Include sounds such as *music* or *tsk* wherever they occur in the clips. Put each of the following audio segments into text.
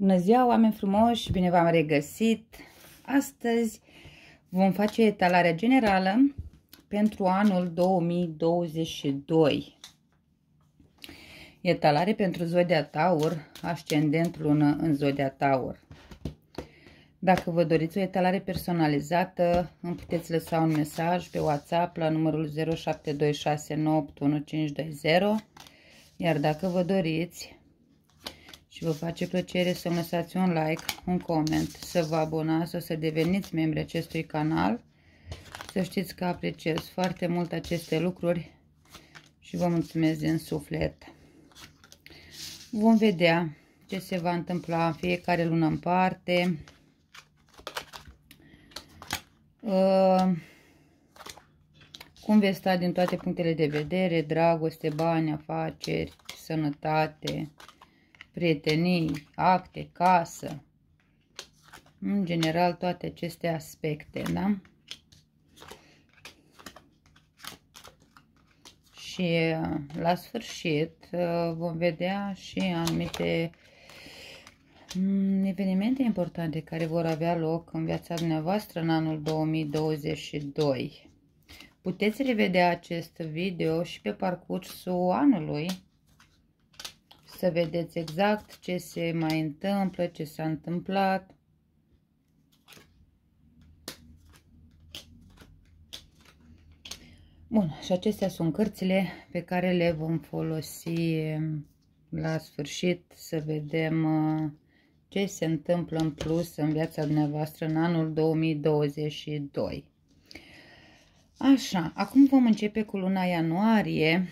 Bună ziua, oameni frumoși! Bine v-am regăsit! Astăzi vom face etalarea generală pentru anul 2022. Etalare pentru Zodia Taur, ascendent lună în Zodia Taur. Dacă vă doriți o etalare personalizată, îmi puteți lăsa un mesaj pe WhatsApp la numărul 0726981520. Iar dacă vă doriți și deci vă face plăcere să lăsați un like, un coment, să vă abonați să deveniți membri acestui canal. Să știți că apreciez foarte mult aceste lucruri și vă mulțumesc din suflet. Vom vedea ce se va întâmpla în fiecare lună în parte. Uh, cum veți sta din toate punctele de vedere, dragoste, bani, afaceri, sănătate, prietenii, acte, casă, în general toate aceste aspecte, da? Și uh, la sfârșit uh, vom vedea și anumite mm, evenimente importante care vor avea loc în viața dumneavoastră în anul 2022. Puteți revedea acest video și pe parcursul anului să vedeți exact ce se mai întâmplă, ce s-a întâmplat. Bun, și acestea sunt cărțile pe care le vom folosi la sfârșit să vedem uh, ce se întâmplă în plus în viața dumneavoastră în anul 2022. Așa, acum vom începe cu luna ianuarie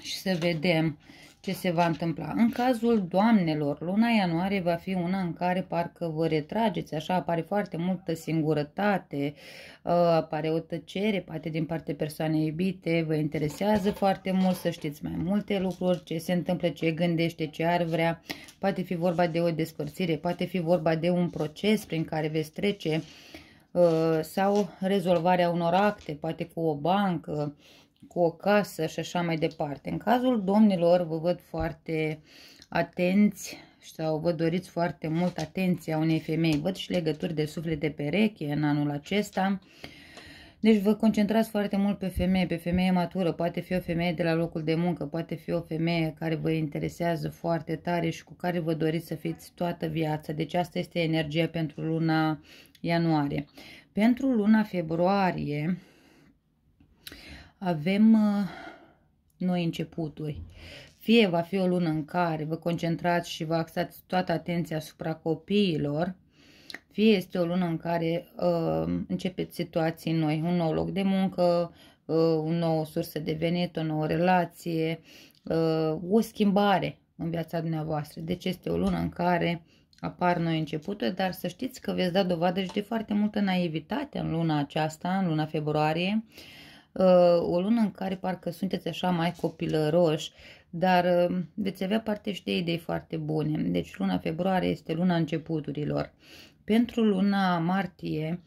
și să vedem uh, ce se va întâmpla. În cazul doamnelor, luna ianuarie va fi una în care parcă vă retrageți, așa apare foarte multă singurătate, uh, apare o tăcere, poate din partea persoanei iubite, vă interesează foarte mult să știți mai multe lucruri, ce se întâmplă, ce gândește, ce ar vrea, poate fi vorba de o despărțire, poate fi vorba de un proces prin care veți trece uh, sau rezolvarea unor acte, poate cu o bancă, cu o casă și așa mai departe. În cazul domnilor vă văd foarte atenți sau vă doriți foarte mult atenția unei femei. Văd și legături de suflet de pereche în anul acesta. Deci vă concentrați foarte mult pe femeie, pe femeie matură, poate fi o femeie de la locul de muncă, poate fi o femeie care vă interesează foarte tare și cu care vă doriți să fiți toată viața. Deci asta este energia pentru luna ianuarie. Pentru luna februarie, avem uh, noi începuturi. Fie va fi o lună în care vă concentrați și vă axați toată atenția asupra copiilor, fie este o lună în care uh, începeți situații noi, un nou loc de muncă, uh, o nouă sursă de venit, o nouă relație, uh, o schimbare în viața dumneavoastră. Deci este o lună în care apar noi începuturi, dar să știți că veți da dovadă și de foarte multă naivitate în luna aceasta, în luna februarie, uh, Uh, o lună în care parcă sunteți așa mai copilăroși, dar uh, veți avea parte și de idei foarte bune. Deci luna februarie este luna începuturilor. Pentru luna martie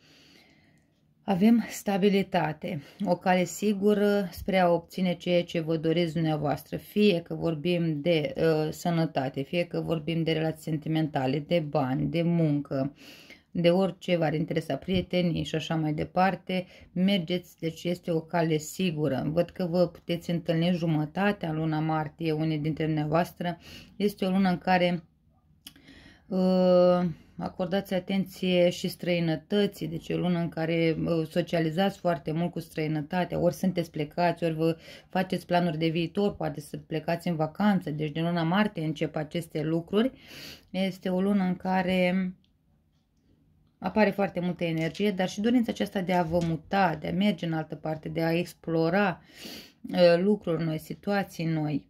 avem stabilitate, o cale sigură spre a obține ceea ce vă doriți dumneavoastră, fie că vorbim de uh, sănătate, fie că vorbim de relații sentimentale, de bani, de muncă, uh, de orice v-ar interesa prietenii și așa mai departe, mergeți, deci este o cale sigură. Văd că vă puteți întâlni jumătatea luna martie, unii dintre dumneavoastră. Este o lună în care uh, acordați atenție și străinătății, deci o lună în care uh, socializați foarte mult cu străinătatea, ori sunteți plecați, ori vă faceți planuri de viitor, poate să plecați în vacanță, deci din luna martie încep aceste lucruri. Este o lună în care apare foarte multă energie, dar și dorința aceasta de a vă muta, de a merge în altă parte, de a explora uh, lucruri noi, situații noi.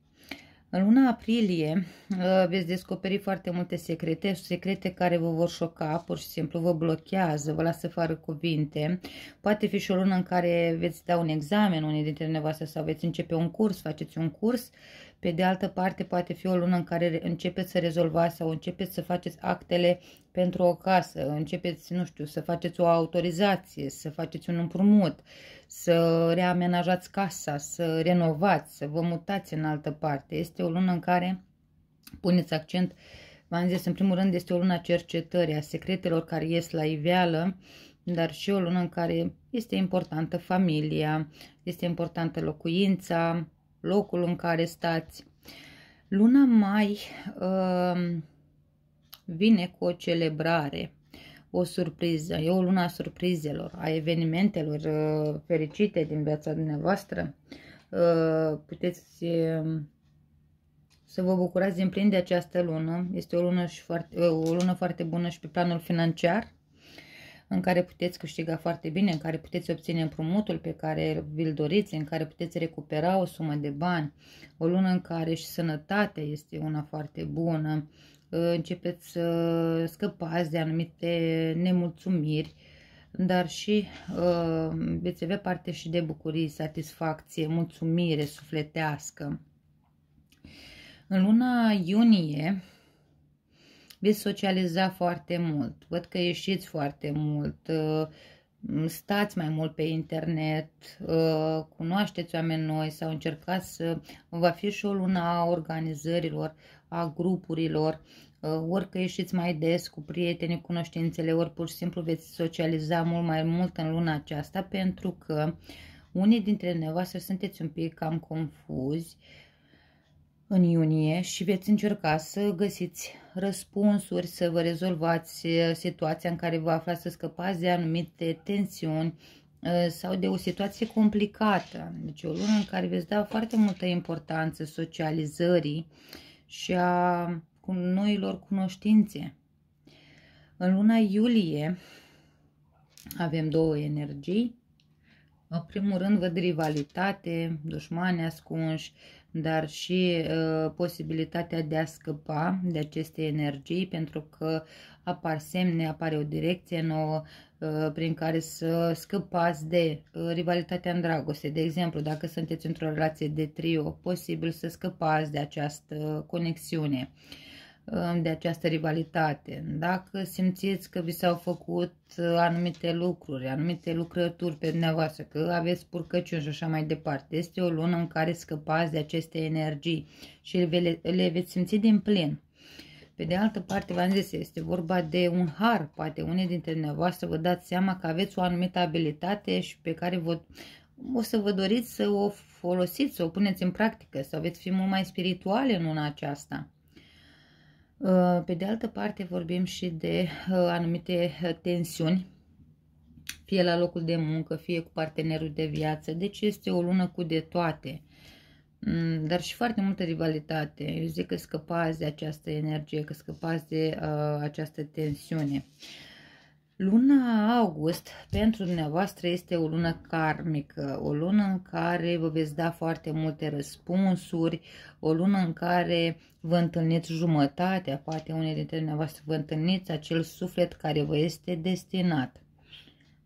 În luna aprilie uh, veți descoperi foarte multe secrete, secrete care vă vor șoca, pur și simplu vă blochează, vă lasă fără cuvinte. Poate fi și o lună în care veți da un examen unii dintre dumneavoastră sau veți începe un curs, faceți un curs pe de altă parte, poate fi o lună în care începeți să rezolvați sau începeți să faceți actele pentru o casă, începeți, nu știu, să faceți o autorizație, să faceți un împrumut, să reamenajați casa, să renovați, să vă mutați în altă parte. Este o lună în care puneți accent, v-am zis, în primul rând este o lună a cercetării, a secretelor care ies la iveală, dar și o lună în care este importantă familia, este importantă locuința, locul în care stați. Luna mai uh, vine cu o celebrare, o surpriză. E o luna surprizelor, a evenimentelor uh, fericite din viața dumneavoastră. Uh, puteți să vă bucurați din plin de această lună. Este o lună, și foarte, o lună foarte bună și pe planul financiar în care puteți câștiga foarte bine, în care puteți obține împrumutul pe care vi-l doriți, în care puteți recupera o sumă de bani, o lună în care și sănătatea este una foarte bună, uh, începeți să scăpați de anumite nemulțumiri, dar și uh, veți avea parte și de bucurii, satisfacție, mulțumire sufletească. În luna iunie veți socializa foarte mult, văd că ieșiți foarte mult, uh, stați mai mult pe internet, uh, cunoașteți oameni noi sau încercați să... Va fi și o luna a organizărilor, a grupurilor, uh, ori că ieșiți mai des cu prietenii, cunoștințele, ori pur și simplu veți socializa mult mai mult în luna aceasta, pentru că unii dintre dumneavoastră sunteți un pic cam confuzi, uh, în iunie și veți încerca să găsiți răspunsuri, să vă rezolvați uh, situația în care vă aflați, să scăpați de anumite tensiuni uh, sau de o situație complicată. Deci o lună în care veți da foarte multă importanță socializării și a noilor cunoștințe. În luna iulie avem două energii în primul rând văd rivalitate, dușmani ascunși, dar și uh, posibilitatea de a scăpa de aceste energii, pentru că apar semne, apare o direcție nouă uh, prin care să scăpați de uh, rivalitatea în dragoste. De exemplu, dacă sunteți într-o relație de trio, posibil să scăpați de această conexiune. Uh, Uh, de această rivalitate. Dacă simțiți că vi s-au făcut uh, anumite lucruri, anumite lucrături pe dumneavoastră, că aveți purcăciuni și așa mai departe, este o lună în care scăpați de aceste energii și le, veți simți din plin. Pe de altă parte, v-am zis, este vorba de un har. Poate unii dintre dumneavoastră vă dați seama că aveți o anumită abilitate și pe care vă, o să vă doriți să o folosiți, să o puneți în practică, să veți fi mult mai spirituale în luna aceasta. Uh, pe de altă parte vorbim și de uh, anumite uh, tensiuni, fie la locul de muncă, fie cu partenerul de viață. Deci este o lună cu de toate, mm, dar și foarte multă rivalitate. Eu zic că scăpați de această energie, că scăpați de uh, această tensiune. Uh, Luna august pentru dumneavoastră este o lună karmică, o lună în care vă veți da foarte multe răspunsuri, o lună în care vă întâlniți jumătatea, poate unele dintre dumneavoastră vă întâlniți acel suflet care vă este destinat.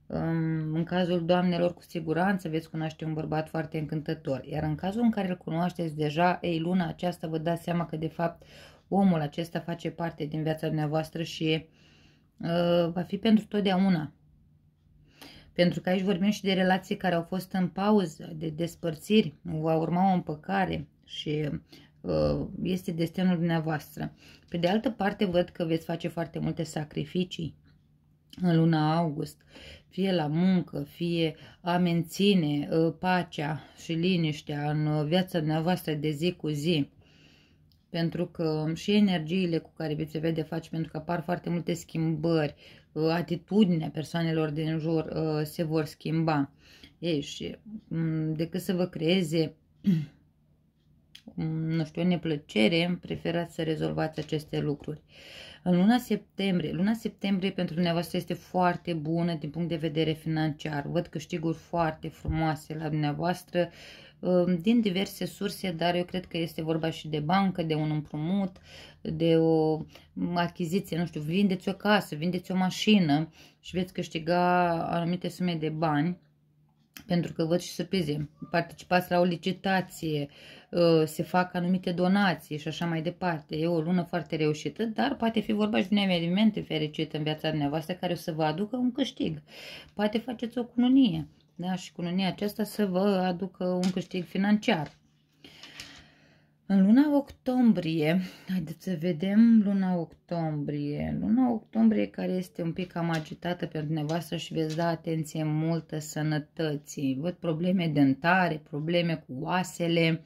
În cazul doamnelor, cu siguranță veți cunoaște un bărbat foarte încântător, iar în cazul în care îl cunoașteți deja, ei, luna aceasta vă dați seama că de fapt omul acesta face parte din viața dumneavoastră și Uh, va fi pentru totdeauna. Pentru că aici vorbim și de relații care au fost în pauză, de despărțiri, va urma o împăcare și uh, este destinul dumneavoastră. Pe de altă parte, văd că veți face foarte multe sacrificii în luna august, fie la muncă, fie a menține uh, pacea și liniștea în viața dumneavoastră de zi cu zi pentru că și energiile cu care veți avea de face, pentru că apar foarte multe schimbări, uh, atitudinea persoanelor din jur uh, se vor schimba. Ei, și mm, decât să vă creeze, mm, nu știu, o neplăcere, preferați să rezolvați aceste lucruri. În luna septembrie, luna septembrie pentru dumneavoastră este foarte bună din punct de vedere financiar. Văd câștiguri foarte frumoase la dumneavoastră. Uh, Ehm, din diverse surse, dar eu cred că este vorba și de bancă, de un împrumut, de o achiziție, nu știu, vindeți o casă, vindeți o mașină și veți câștiga anumite sume de bani pentru că văd și surprize, participați la o licitație, ehm, se fac anumite donații și așa mai departe. E o lună foarte reușită, dar poate fi vorba și de un eveniment fericit în viața dumneavoastră care o să vă aducă un câștig. Poate faceți o cununie, da? și cununia aceasta să vă aducă un câștig financiar. În luna octombrie, haideți să vedem luna octombrie. Luna octombrie care este un pic cam agitată pentru dumneavoastră și veți da atenție multă sănătății. Văd probleme dentare, probleme cu oasele,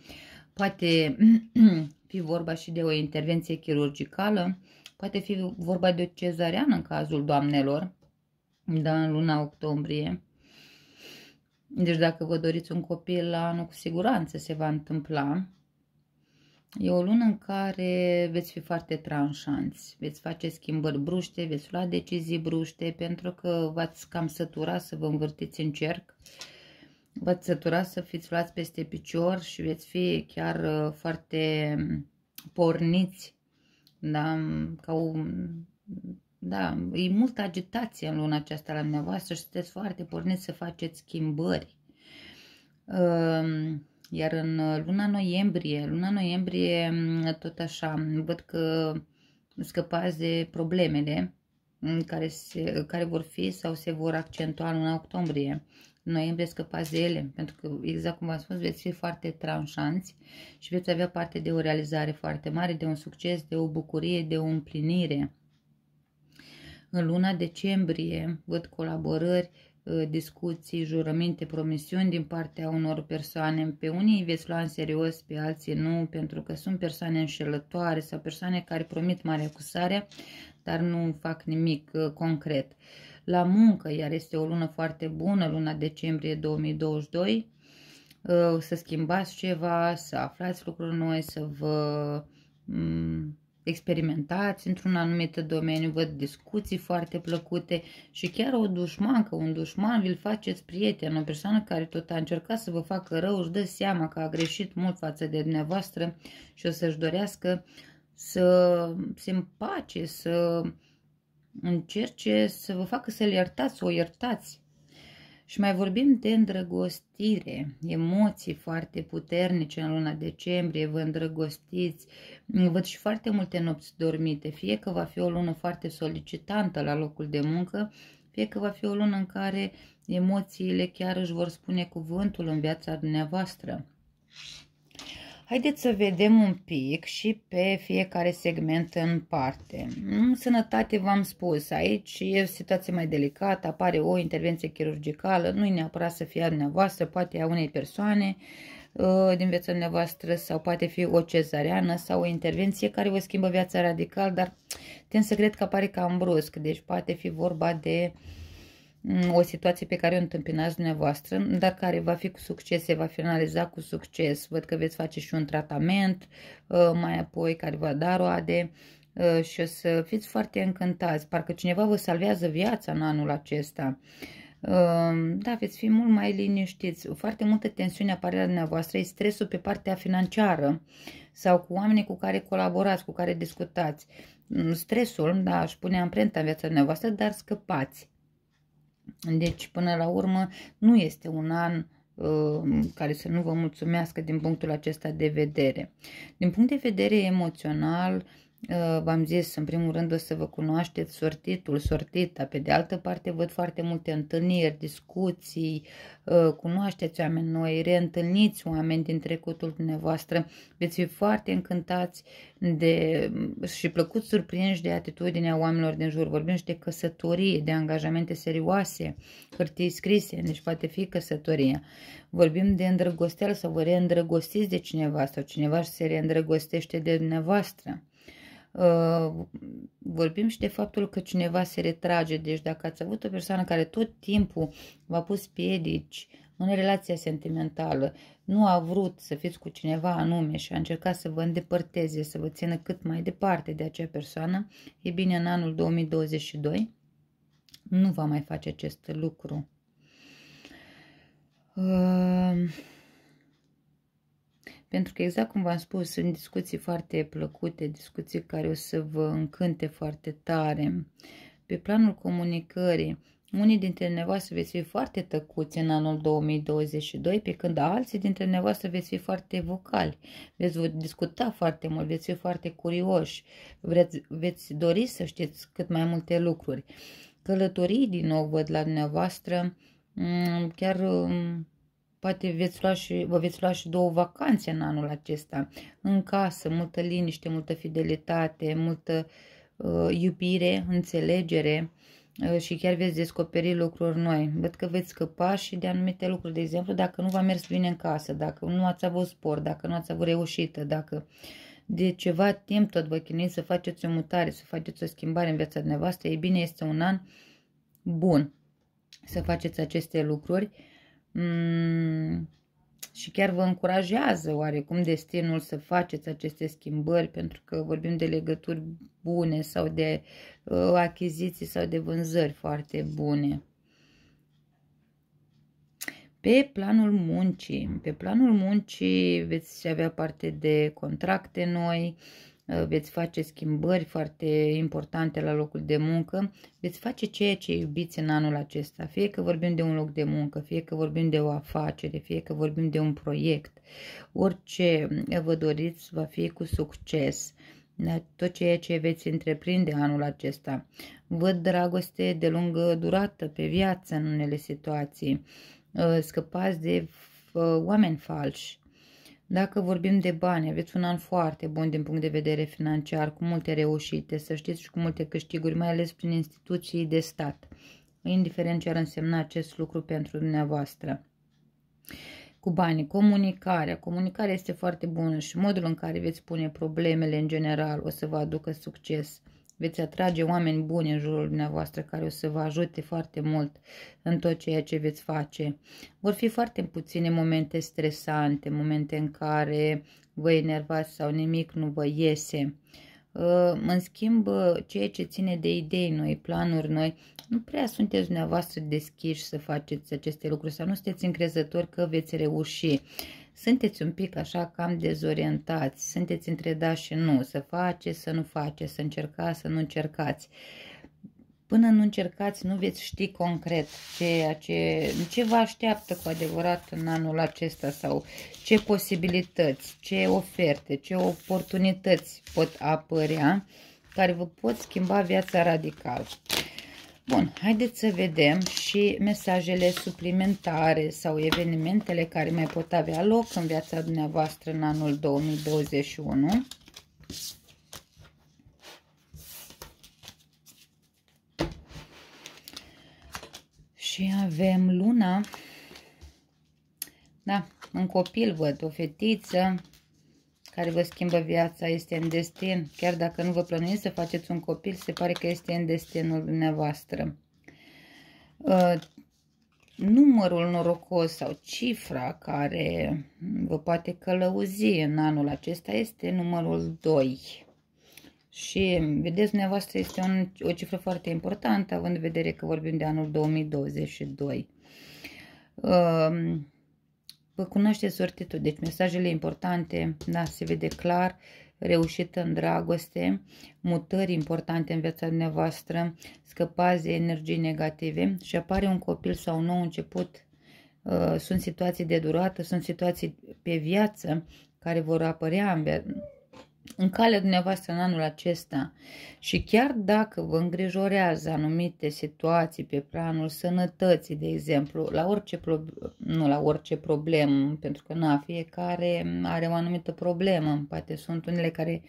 poate *clears throat* fi vorba și de o intervenție chirurgicală, poate fi vorba de o cezariană în cazul doamnelor, da, în luna octombrie. Deci dacă vă doriți un copil la anul, cu siguranță se va întâmpla. E o lună în care veți fi foarte tranșanți, veți face schimbări bruște, veți lua decizii bruște, pentru că v-ați cam sătura să vă învârtiți în cerc, v-ați sătura să fiți luați peste picior și veți fi chiar uh, foarte mm, porniți, da? Mm, ca un da, e multă agitație în luna aceasta la dumneavoastră și sunteți foarte porniți să faceți schimbări. Ehm, iar în luna noiembrie, luna noiembrie tot așa, văd că scăpați de problemele care, se, care vor fi sau se vor accentua în luna octombrie. În noiembrie scăpați de ele, pentru că, exact cum v-am spus, veți fi foarte tranșanți și veți avea parte de o realizare foarte mare, de un succes, de o bucurie, de o împlinire în luna decembrie văd colaborări, uh, discuții, jurăminte, promisiuni din partea unor persoane. Pe unii îi veți lua în serios, pe alții nu, pentru că sunt persoane înșelătoare sau persoane care promit mare acusare, dar nu fac nimic uh, concret. La muncă, iar este o lună foarte bună, luna decembrie 2022, uh, să schimbați ceva, să aflați lucruri noi, să vă mm, experimentați într-un anumit domeniu, văd discuții foarte plăcute și chiar o dușmancă, un dușman vi-l faceți prieten, o persoană care tot a încercat să vă facă rău, își dă seama că a greșit mult față de dumneavoastră și o să-și dorească să se împace, să încerce să vă facă să-l iertați, să o iertați. Și mai vorbim de îndrăgostire, emoții foarte puternice în luna decembrie, vă îndrăgostiți, văd și foarte multe nopți dormite, fie că va fi o lună foarte solicitantă la locul de muncă, fie că va fi o lună în care emoțiile chiar își vor spune cuvântul în viața dumneavoastră. Haideți să vedem un pic și pe fiecare segment în parte. Mm, sănătate v-am spus, aici e o situație mai delicată, apare o intervenție chirurgicală, nu e neapărat să fie a dumneavoastră, poate a unei persoane uh, din viața dumneavoastră sau poate fi o cezareană sau o intervenție care vă schimbă viața radical, dar *tsk* ten să cred că apare cam brusc, deci poate fi vorba de uh, Mm, o situație pe care o întâmpinați dumneavoastră, dar care va fi cu succes, se va finaliza cu succes. Văd că veți face și un tratament uh, mai apoi care va da roade uh, și o să fiți foarte încântați. Parcă cineva vă salvează viața în anul acesta. Uh, da, veți fi mult mai liniștiți. Foarte multă tensiune apare la dumneavoastră, e stresul pe partea financiară sau cu oamenii cu care colaborați, cu care discutați. Mm, stresul, da, își pune amprenta în viața dumneavoastră, dar scăpați deci, până la urmă, nu este un an uh, care să nu vă mulțumească din punctul acesta de vedere. Din punct de vedere emoțional, Uh, v-am zis, în primul rând o să vă cunoașteți sortitul, sortita, pe de altă parte văd foarte multe întâlniri, discuții, uh, cunoașteți oameni noi, reîntâlniți oameni din trecutul dumneavoastră, veți fi foarte încântați de, și plăcut surprinși de atitudinea oamenilor din jur. Vorbim și de căsătorie, de angajamente serioase, hârtii scrise, deci poate fi căsătoria. Vorbim de îndrăgosteală sau vă reîndrăgostiți de cineva sau cineva se reîndrăgostește de dumneavoastră Uh, vorbim și de faptul că cineva se retrage. Deci dacă ați avut o persoană care tot timpul v-a pus piedici în relația sentimentală, nu a vrut să fiți cu cineva anume și a încercat să vă îndepărteze, să vă țină cât mai departe de acea persoană, e bine, în anul 2022 nu va mai face acest lucru. Uh... Pentru că, exact cum v-am spus, sunt discuții foarte plăcute, discuții care o să vă încânte foarte tare. Pe planul comunicării, unii dintre nevoastre veți fi foarte tăcuți în anul 2022, pe când alții dintre nevoastre veți fi foarte vocali, veți discuta foarte mult, veți fi foarte curioși, vreți, veți dori să știți cât mai multe lucruri. Călătorii, din nou, văd la dumneavoastră, mm, chiar mm, Poate veți lua și, vă veți lua și două vacanțe în anul acesta. În casă, multă liniște, multă fidelitate, multă uh, iubire, înțelegere uh, și chiar veți descoperi lucruri noi. Văd că veți scăpa și de anumite lucruri. De exemplu, dacă nu v-a mers bine în casă, dacă nu ați avut spor, dacă nu ați avut reușită, dacă de ceva timp tot vă chinuiți să faceți o mutare, să faceți o schimbare în viața dumneavoastră, e bine, este un an bun să faceți aceste lucruri Mm. și chiar vă încurajează oarecum destinul să faceți aceste schimbări, pentru că vorbim de legături bune sau de uh, achiziții sau de vânzări foarte bune. Pe planul muncii, pe planul muncii veți avea parte de contracte noi, Eh, veți face schimbări foarte importante la locul de muncă, veți face ceea ce iubiți în anul acesta, fie că vorbim de un loc de muncă, fie că vorbim de o afacere, fie că vorbim de un proiect, orice eh, vă doriți va fi cu succes da, tot ceea ce veți întreprinde anul acesta. Văd dragoste de lungă durată pe viață în unele situații. Eh, scăpați de oameni falși dacă vorbim de bani, aveți un an foarte bun din punct de vedere financiar, cu multe reușite, să știți și cu multe câștiguri, mai ales prin instituții de stat, indiferent ce ar însemna acest lucru pentru dumneavoastră. Cu banii, comunicarea. Comunicarea este foarte bună și modul în care veți pune problemele în general o să vă aducă succes. Veți atrage oameni buni în jurul dumneavoastră care o să vă ajute foarte mult în tot ceea ce veți face. Vor fi foarte puține momente stresante, momente în care vă enervați sau nimic nu vă iese. Uh, în schimb, uh, ceea ce ține de idei noi, planuri noi, nu prea sunteți dumneavoastră deschiși să faceți aceste lucruri sau nu sunteți încrezători că veți reuși sunteți un pic așa cam dezorientați, sunteți între da și nu, să faceți, să nu faceți, să încercați, să nu încercați. Până nu încercați, nu veți ști concret ceea ce, ce vă așteaptă cu adevărat în anul acesta sau ce posibilități, ce oferte, ce oportunități pot apărea care vă pot schimba viața radical. Bun, haideți să vedem și mesajele suplimentare sau evenimentele care mai pot avea loc în viața dumneavoastră în anul 2021. Și avem luna, da, un copil văd, o fetiță, care vă schimbă viața, este în destin. Chiar dacă nu vă plănuiți să faceți un copil, se pare că este în destinul dumneavoastră. Uh, numărul norocos sau cifra care vă poate călăuzi în anul acesta este numărul 2. Și, vedeți, dumneavoastră, este un, o cifră foarte importantă, având în vedere că vorbim de anul 2022. Vă cunoaște sortitul, deci mesajele importante, da, se vede clar, reușită în dragoste, mutări importante în viața dumneavoastră, scăpați de energii negative și apare un copil sau un nou început. Uh, sunt situații de durată, sunt situații pe viață care vor apărea în viață în calea dumneavoastră în anul acesta și chiar dacă vă îngrijorează anumite situații pe planul sănătății, de exemplu, la orice pro- nu la orice problemă, pentru că na, fiecare are o anumită problemă, poate sunt unele care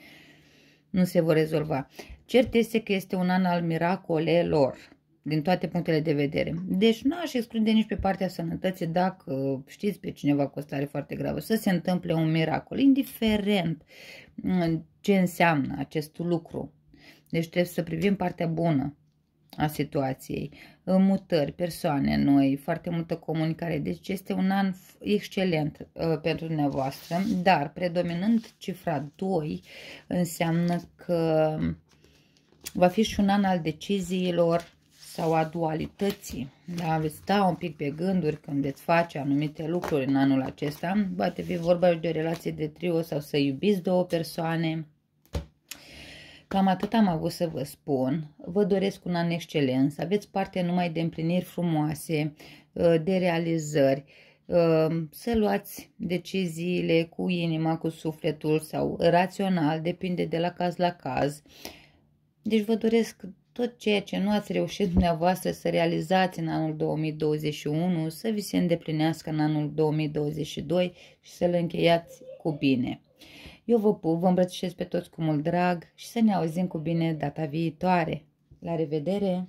nu se vor rezolva. Cert este că este un an al miracolelor din toate punctele de vedere. Deci nu aș exclude nici pe partea sănătății dacă știți pe cineva cu o stare foarte gravă, să se întâmple un miracol, indiferent mm, ce înseamnă acest lucru. Deci trebuie să privim partea bună a situației, mutări, persoane noi, foarte multă comunicare. Deci este un an excelent uh, pentru dumneavoastră, dar predominând cifra 2 înseamnă că va fi și un an al deciziilor sau a dualității. Da, veți sta un pic pe gânduri când veți face anumite lucruri în anul acesta. Poate fi vorba de o relație de trio sau să iubiți două persoane. Cam atât am avut să vă spun. Vă doresc un an excelent, să aveți parte numai de împliniri frumoase, uh, de realizări, uh, să luați deciziile cu inima, cu sufletul sau rațional, depinde de la caz la caz. Deci vă doresc tot ceea ce nu ați reușit dumneavoastră să realizați în anul 2021, să vi se îndeplinească în anul 2022 și să-l încheiați cu bine. Eu vă pup, vă îmbrățișez pe toți cu mult drag și să ne auzim cu bine data viitoare. La revedere!